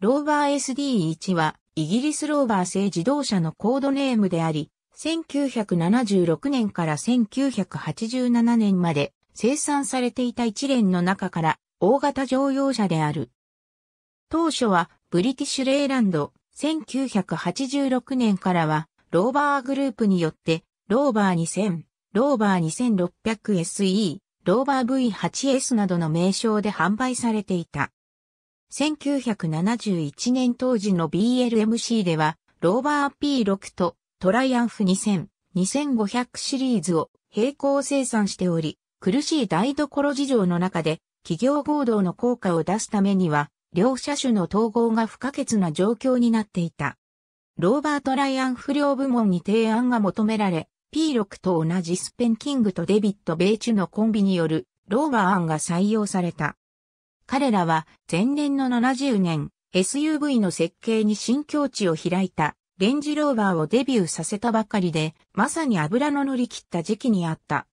ローバー SD1 は、イギリスローバー製自動車のコードネームであり、1976年から1987年まで生産されていた一連の中から大型乗用車である。当初はブリティッシュレイランド、1986年からはローバーグループによってローバー2000、ローバー 2600SE、ローバー V8S などの名称で販売されていた。1971年当時の BLMC では、ローバー P6 とトライアンフ2000、2500シリーズを並行生産しており、苦しい台所事情の中で、企業合同の効果を出すためには、両車種の統合が不可欠な状況になっていた。ローバートライアンフ両部門に提案が求められ、P6 と同じスペンキングとデビット・ベイチュのコンビによるローバー案が採用された。彼らは前年の70年、SUV の設計に新境地を開いたレンジローバーをデビューさせたばかりで、まさに油の乗り切った時期にあった。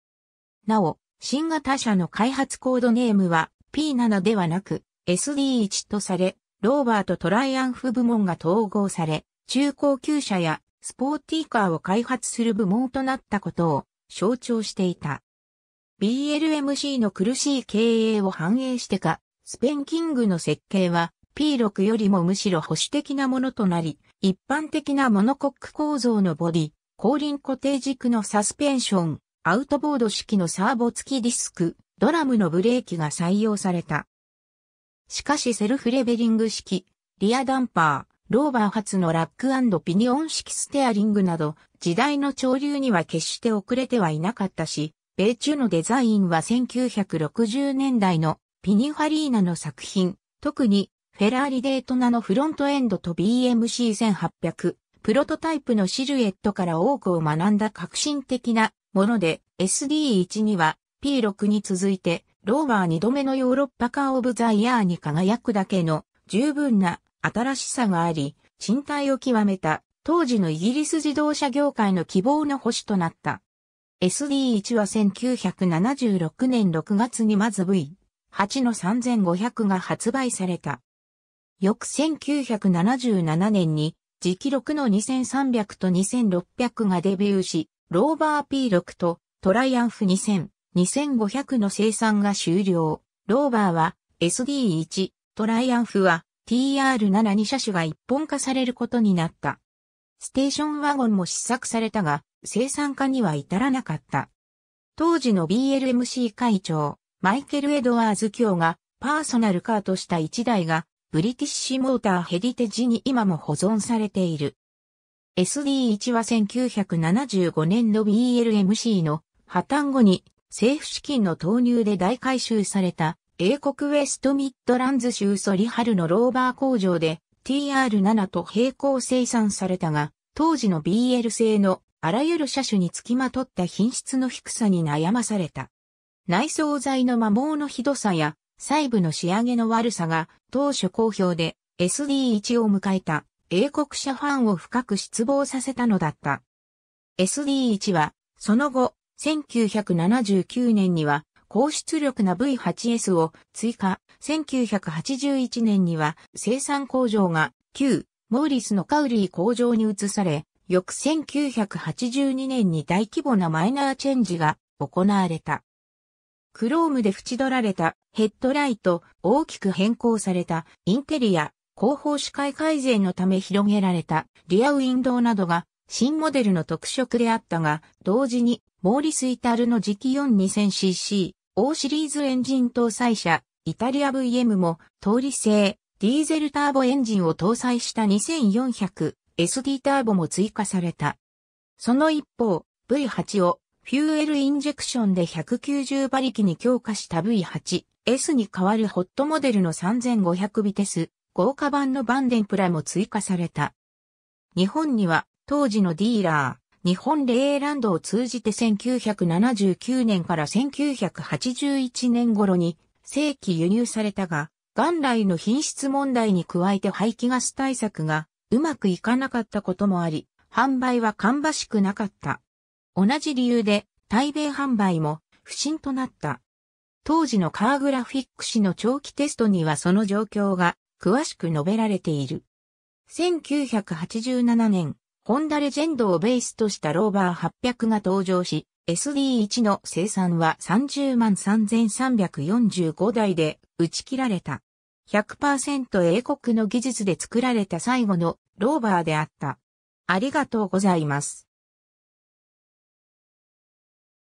なお、新型車の開発コードネームは P7 ではなく SD1 とされ、ローバーとトライアンフ部門が統合され、中高級車やスポーティーカーを開発する部門となったことを象徴していた。BLMC の苦しい経営を反映してか、スペンキングの設計は P6 よりもむしろ保守的なものとなり、一般的なモノコック構造のボディ、後輪固定軸のサスペンション、アウトボード式のサーボ付きディスク、ドラムのブレーキが採用された。しかしセルフレベリング式、リアダンパー、ローバー発のラックピニオン式ステアリングなど、時代の潮流には決して遅れてはいなかったし、米中のデザインは1960年代のピニファリーナの作品、特にフェラーリデートナのフロントエンドと BMC1800、プロトタイプのシルエットから多くを学んだ革新的なもので、SD1 には P6 に続いて、ローバー2度目のヨーロッパカーオブザイヤーに輝くだけの十分な新しさがあり、賃貸を極めた当時のイギリス自動車業界の希望の星となった。SD1 は1976年6月にまず V。8の3500が発売された。翌1977年に、磁気6の2300と2600がデビューし、ローバー P6 とトライアンフ2000、2500の生産が終了。ローバーは SD1、トライアンフは TR72 車種が一本化されることになった。ステーションワゴンも試作されたが、生産化には至らなかった。当時の BLMC 会長、マイケル・エドワーズ卿がパーソナルカーとした1台がブリティッシュモーターヘリテジに今も保存されている。SD1 は1975年の BLMC の破綻後に政府資金の投入で大改修された英国ウェストミッドランズ州ソリハルのローバー工場で TR7 と並行生産されたが、当時の BL 製のあらゆる車種につきまとった品質の低さに悩まされた。内装材の摩耗のひどさや細部の仕上げの悪さが当初好評で SD1 を迎えた英国車ファンを深く失望させたのだった。SD1 はその後1979年には高出力な V8S を追加、1981年には生産工場が旧モーリスのカウリー工場に移され、翌1982年に大規模なマイナーチェンジが行われた。クロームで縁取られたヘッドライト、大きく変更されたインテリア、後方視界改善のため広げられたリアウィンドウなどが新モデルの特色であったが、同時にモーリス・イタルの磁気 4200cc、O シリーズエンジン搭載車、イタリア VM も通り製、ディーゼルターボエンジンを搭載した 2400SD ターボも追加された。その一方、V8 をフューエルインジェクションで190馬力に強化した V8S に代わるホットモデルの3500ビテス、豪華版のバンデンプラも追加された。日本には当時のディーラー、日本レーランドを通じて1979年から1981年頃に正規輸入されたが、元来の品質問題に加えて排気ガス対策がうまくいかなかったこともあり、販売は芳しくなかった。同じ理由で、対米販売も不振となった。当時のカーグラフィック誌の長期テストにはその状況が詳しく述べられている。1987年、ホンダレジェンドをベースとしたローバー800が登場し、SD1 の生産は30万3345台で打ち切られた。100%英国の技術で作られた最後のローバーであった。ありがとうございます。